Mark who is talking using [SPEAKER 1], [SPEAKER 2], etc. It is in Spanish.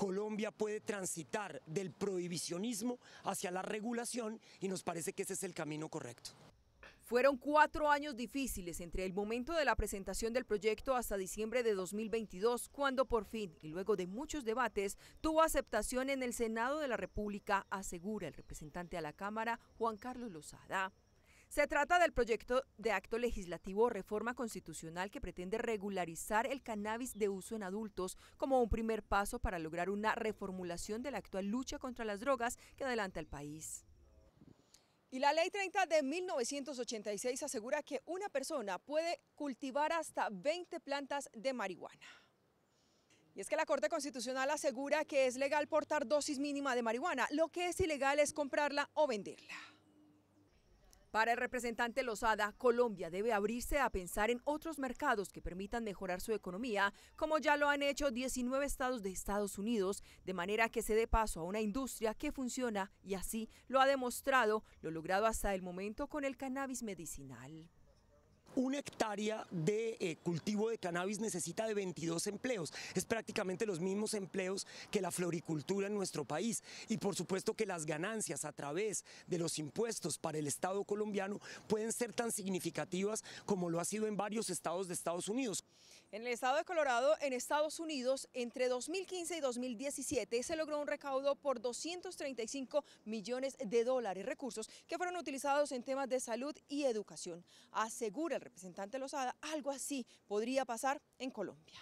[SPEAKER 1] Colombia puede transitar del prohibicionismo hacia la regulación y
[SPEAKER 2] nos parece que ese es el camino correcto. Fueron cuatro años difíciles entre el momento de la presentación del proyecto hasta diciembre de 2022, cuando por fin, y luego de muchos debates, tuvo aceptación en el Senado de la República, asegura el representante a la Cámara, Juan Carlos Lozada. Se trata del proyecto de acto legislativo o reforma constitucional que pretende regularizar el cannabis de uso en adultos como un primer paso para lograr una reformulación de la actual lucha contra las drogas que adelanta el país. Y la ley 30 de 1986 asegura que una persona puede cultivar hasta 20 plantas de marihuana. Y es que la Corte Constitucional asegura que es legal portar dosis mínima de marihuana, lo que es ilegal es comprarla o venderla. Para el representante Lozada, Colombia debe abrirse a pensar en otros mercados que permitan mejorar su economía, como ya lo han hecho 19 estados de Estados Unidos, de manera que se dé paso a una industria que funciona y así lo ha demostrado lo logrado hasta el momento con el cannabis medicinal.
[SPEAKER 1] Una hectárea de eh, cultivo de cannabis necesita de 22 empleos, es prácticamente los mismos empleos que la floricultura en nuestro país y por supuesto que las ganancias a través de los impuestos para el Estado colombiano pueden ser tan significativas como lo ha sido en varios estados
[SPEAKER 2] de Estados Unidos. En el estado de Colorado, en Estados Unidos, entre 2015 y 2017 se logró un recaudo por 235 millones de dólares, recursos que fueron utilizados en temas de salud y educación. Asegura representante Lozada, algo así podría pasar en Colombia.